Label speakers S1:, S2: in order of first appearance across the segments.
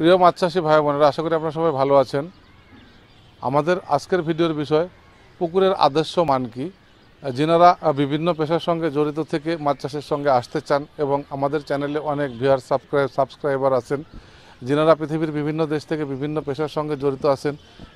S1: প্রিয় মাছ চাষি ভাই বোনেরা আশা করি আপনারা সবাই ভালো আছেন আমাদের আজকের ভিডিওর বিষয় পুকুরের আদর্শ মান কি যিনারা বিভিন্ন পেশার সঙ্গে জড়িত থেকে মাছ চাষের সঙ্গে আসতে চান এবং আমাদের চ্যানেলে অনেক ভিউয়ার সাবস্ক্রাইব সাবস্ক্রাইবার আছেন যিনারা পৃথিবীর বিভিন্ন দেশ থেকে বিভিন্ন পেশার সঙ্গে জড়িত আছেন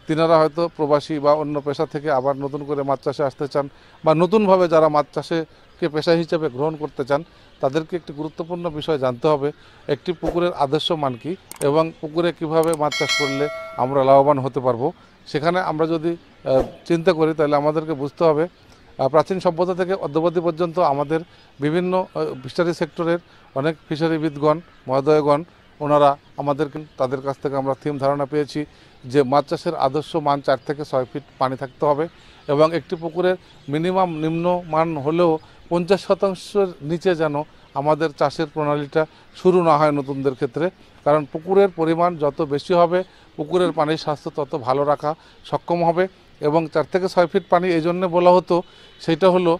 S1: তিনারা হয়তো প্রবাসী বা অন্য পেশা থেকে আবার নতুন করে মাছ চাষে আসতে চান বা নতুনভাবে যারা মাছ চাষেকে পেশা হিসেবে গ্রহণ করতে চান তাদেরকে একটি গুরুত্বপূর্ণ বিষয় জানতে হবে একটি পুকুরের আদর্শ মান কী এবং পুকুরে কিভাবে মাছ চাষ করলে আমরা লাভবান হতে পারবো সেখানে আমরা যদি চিন্তা করি তাহলে আমাদেরকে বুঝতে হবে প্রাচীন সভ্যতা থেকে অদ্যাবধি পর্যন্ত আমাদের বিভিন্ন ফিশারি সেক্টরের অনেক ফিশারিবিদগণ মহোদয়গণ ওনারা আমাদেরকে তাদের কাছ থেকে আমরা থিম ধারণা পেয়েছি যে মাছ চাষের আদর্শ মান চার থেকে ছয় ফিট পানি থাকতে হবে এবং একটি পুকুরের মিনিমাম নিম্ন মান হলেও পঞ্চাশ শতাংশের নিচে যেন আমাদের চাষের প্রণালীটা শুরু না হয় নতুনদের ক্ষেত্রে কারণ পুকুরের পরিমাণ যত বেশি হবে পুকুরের পানির স্বাস্থ্য তত ভালো রাখা সক্ষম হবে এবং চার থেকে ছয় ফিট পানি এই জন্যে বলা হতো সেটা হলো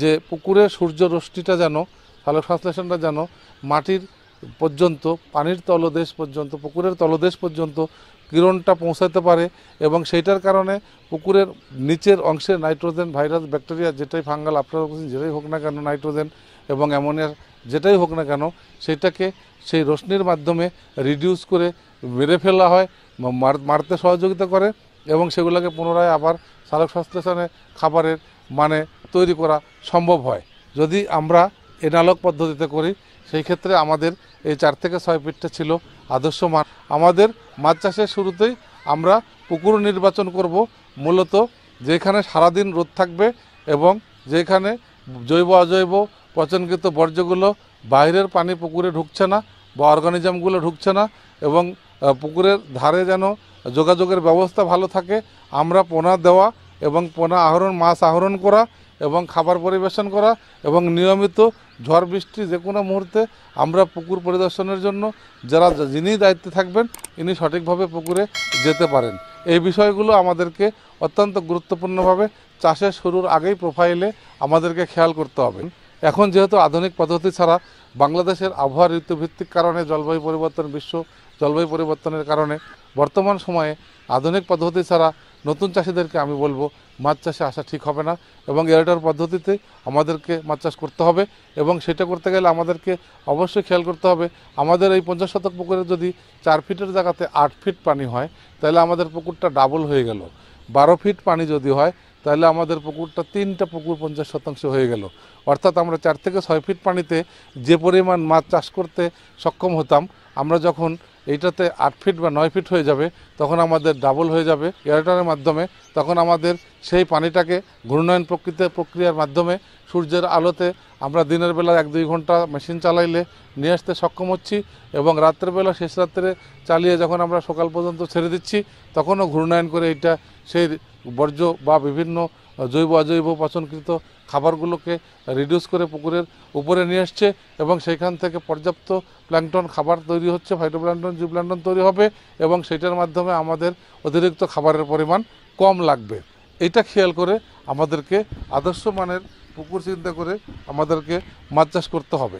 S1: যে পুকুরের সূর্য রশ্মিটা যেন ভালো সংশ্লেষণটা যেন মাটির পর্যন্ত পানির তলদেশ পর্যন্ত পুকুরের তলদেশ পর্যন্ত কিরণটা পৌঁছাতে পারে এবং সেইটার কারণে পুকুরের নিচের অংশে নাইট্রোজেন ভাইরাস ব্যাকটেরিয়া যেটাই ফাঙ্গাল আফটার যেটাই হোক না কেন নাইট্রোজেন এবং অ্যামোনিয়ার যেটাই হোক না কেন সেটাকে সেই রশ্মির মাধ্যমে রিডিউস করে মেরে ফেলা হয় মারতে সহযোগিতা করে এবং সেগুলোকে পুনরায় আবার সালক সংশ্লেষণে খাবারের মানে তৈরি করা সম্ভব হয় যদি আমরা এনালগ পদ্ধতিতে করি সেই ক্ষেত্রে আমাদের এই চার থেকে ছয় ফিটটা ছিল আদর্শ মান আমাদের মাছ চাষের শুরুতেই আমরা পুকুর নির্বাচন করব মূলত যেখানে সারাদিন রোদ থাকবে এবং যেখানে জৈব অজৈব পচনকৃত বর্জ্যগুলো বাইরের পানি পুকুরে ঢুকছে না বা অর্গানিজমগুলো ঢুকছে না এবং পুকুরের ধারে যেন যোগাযোগের ব্যবস্থা ভালো থাকে আমরা পোনা দেওয়া এবং পোনা আহরণ মাছ আহরণ করা এবং খাবার পরিবেশন করা এবং নিয়মিত ঝড় বৃষ্টি যে কোনো মুহূর্তে আমরা পুকুর পরিদর্শনের জন্য যারা যিনি দায়িত্বে থাকবেন ইনি সঠিকভাবে পুকুরে যেতে পারেন এই বিষয়গুলো আমাদেরকে অত্যন্ত গুরুত্বপূর্ণভাবে চাষের শুরুর আগেই প্রোফাইলে আমাদেরকে খেয়াল করতে হবে এখন যেহেতু আধুনিক পদ্ধতি ছাড়া বাংলাদেশের আবহাওয়া ঋতুভিত্তিক কারণে জলবায়ু পরিবর্তন বিশ্ব জলবায়ু পরিবর্তনের কারণে বর্তমান সময়ে আধুনিক পদ্ধতি ছাড়া নতুন চাষিদেরকে আমি বলবো মাছ চাষে আসা ঠিক হবে না এবং এরটার পদ্ধতিতে আমাদেরকে মাছ চাষ করতে হবে এবং সেটা করতে গেলে আমাদেরকে অবশ্যই খেয়াল করতে হবে আমাদের এই পঞ্চাশ শতক পুকুরে যদি চার ফিটের জায়গাতে আট ফিট পানি হয় তাহলে আমাদের পুকুরটা ডাবল হয়ে গেল বারো ফিট পানি যদি হয় তাহলে আমাদের পুকুরটা তিনটা পুকুর পঞ্চাশ শতাংশ হয়ে গেল অর্থাৎ আমরা চার থেকে ছয় ফিট পানিতে যে পরিমাণ মাছ চাষ করতে সক্ষম হতাম আমরা যখন এইটাতে আট ফিট বা নয় ফিট হয়ে যাবে তখন আমাদের ডাবল হয়ে যাবে এয়ারটারের মাধ্যমে তখন আমাদের সেই পানিটাকে ঘূর্ণয়ন প্রকৃতির প্রক্রিয়ার মাধ্যমে সূর্যের আলোতে আমরা দিনের বেলা এক দুই ঘন্টা মেশিন চালাইলে নিয়ে আসতে সক্ষম হচ্ছি এবং রাত্রেবেলা শেষ রাত্রে চালিয়ে যখন আমরা সকাল পর্যন্ত ছেড়ে দিচ্ছি তখনও ঘূর্ণায়ন করে এইটা সেই বর্জ্য বা বিভিন্ন জৈব অজৈব পচনকৃত খাবারগুলোকে রিডিউস করে পুকুরের উপরে নিয়ে আসছে এবং সেইখান থেকে পর্যাপ্ত প্ল্যাংটন খাবার তৈরি হচ্ছে ফাইটোপ্ল্যাংটন জিপ্ল্যাংটন তৈরি হবে এবং সেটার মাধ্যমে আমাদের অতিরিক্ত খাবারের পরিমাণ কম লাগবে এটা খেয়াল করে আমাদেরকে আদর্শ মানের পুকুর চিন্তা করে আমাদেরকে মাছ চাষ করতে হবে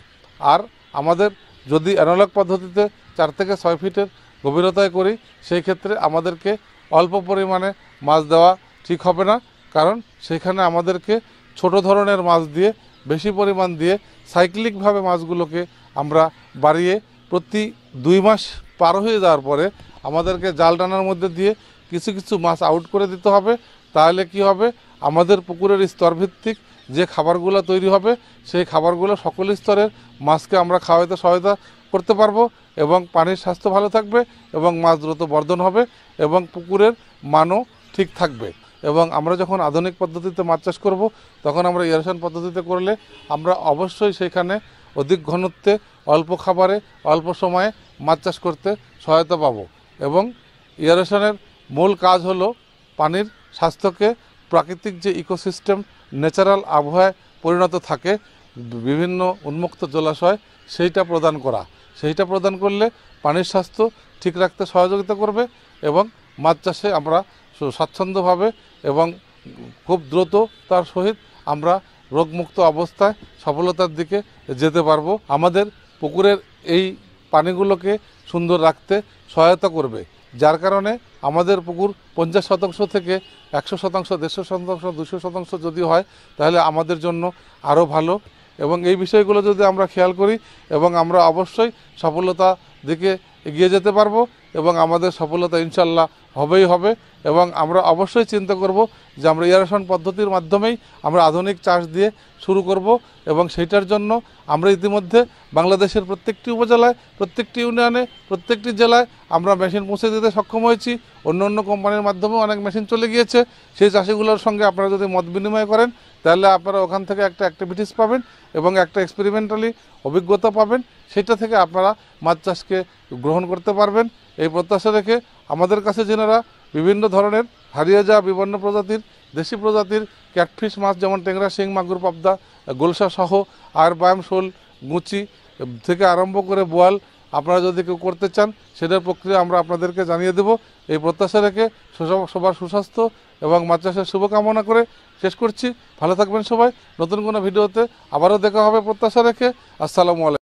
S1: আর আমাদের যদি অ্যানালগ পদ্ধতিতে চার থেকে ছয় ফিটের গভীরতায় করি সেই ক্ষেত্রে আমাদেরকে অল্প পরিমাণে মাছ দেওয়া ঠিক হবে না কারণ সেখানে আমাদেরকে ছোট ধরনের মাছ দিয়ে বেশি পরিমাণ দিয়ে সাইক্লিকভাবে মাছগুলোকে আমরা বাড়িয়ে প্রতি দুই মাস পার হয়ে যাওয়ার পরে আমাদেরকে জাল টানার মধ্যে দিয়ে কিছু কিছু মাছ আউট করে দিতে হবে তাহলে কি হবে আমাদের পুকুরের স্তরভিত্তিক যে খাবারগুলো তৈরি হবে সেই খাবারগুলো সকল স্তরের মাছকে আমরা খাওয়াইতে সহায়তা করতে পারবো এবং পানির স্বাস্থ্য ভালো থাকবে এবং মাছ দ্রুত বর্ধন হবে এবং পুকুরের মানও ঠিক থাকবে এবং আমরা যখন আধুনিক পদ্ধতিতে মাছ চাষ করবো তখন আমরা ইরেশন পদ্ধতিতে করলে আমরা অবশ্যই সেখানে অধিক ঘনত্বে অল্প খাবারে অল্প সময়ে মাছ চাষ করতে সহায়তা পাব এবং ইরেশনের মূল কাজ হলো পানির স্বাস্থ্যকে প্রাকৃতিক যে ইকোসিস্টেম ন্যাচারাল আবহাওয়ায় পরিণত থাকে বিভিন্ন উন্মুক্ত জলাশয় সেইটা প্রদান করা সেইটা প্রদান করলে পানির স্বাস্থ্য ঠিক রাখতে সহযোগিতা করবে এবং মাছ চাষে আমরা স্বাচ্ছন্দ্যভাবে এবং খুব দ্রুত তার সহিত আমরা রোগমুক্ত অবস্থায় সফলতার দিকে যেতে পারবো আমাদের পুকুরের এই পানিগুলোকে সুন্দর রাখতে সহায়তা করবে যার কারণে আমাদের পুকুর পঞ্চাশ শতাংশ থেকে একশো শতাংশ দেড়শো শতাংশ দুশো শতাংশ যদি হয় তাহলে আমাদের জন্য আরও ভালো এবং এই বিষয়গুলো যদি আমরা খেয়াল করি এবং আমরা অবশ্যই সফলতা দিকে এগিয়ে যেতে পারবো এবং আমাদের সফলতা ইনশাল্লাহ হবেই হবে এবং আমরা অবশ্যই চিন্তা করব যে আমরা ইয়ারেশন পদ্ধতির মাধ্যমেই আমরা আধুনিক চাষ দিয়ে শুরু করব এবং সেইটার জন্য আমরা ইতিমধ্যে বাংলাদেশের প্রত্যেকটি উপজেলায় প্রত্যেকটি ইউনিয়নে প্রত্যেকটি জেলায় আমরা মেশিন পৌঁছে দিতে সক্ষম হয়েছি অন্য অন্য কোম্পানির মাধ্যমেও অনেক মেশিন চলে গিয়েছে সেই চাষিগুলোর সঙ্গে আপনারা যদি মত বিনিময় করেন তাহলে আপনারা ওখান থেকে একটা অ্যাক্টিভিটিস পাবেন এবং একটা এক্সপেরিমেন্টালি অভিজ্ঞতা পাবেন সেটা থেকে আপনারা মাছ চাষকে গ্রহণ করতে পারবেন এই প্রত্যাশা রেখে আমাদের কাছে যেনারা বিভিন্ন ধরনের হারিয়ে যাওয়া বিভিন্ন প্রজাতির দেশি প্রজাতির ক্যাটফিশ মাছ যেমন টেংরা শিং মাগুর পাবদা গোলসা সহ আর বায়াম শোল মুচি থেকে আরম্ভ করে বোয়াল আপনারা যদি কেউ করতে চান সেটার প্রক্রিয়া আমরা আপনাদেরকে জানিয়ে দেব এই প্রত্যাশা রেখে সবার সুস্বাস্থ্য এবং মাদ্রাসার শুভকামনা করে শেষ করছি ভালো থাকবেন সবাই নতুন কোনো ভিডিওতে আবারও দেখা হবে প্রত্যাশা রেখে আসসালামু আলাইকুম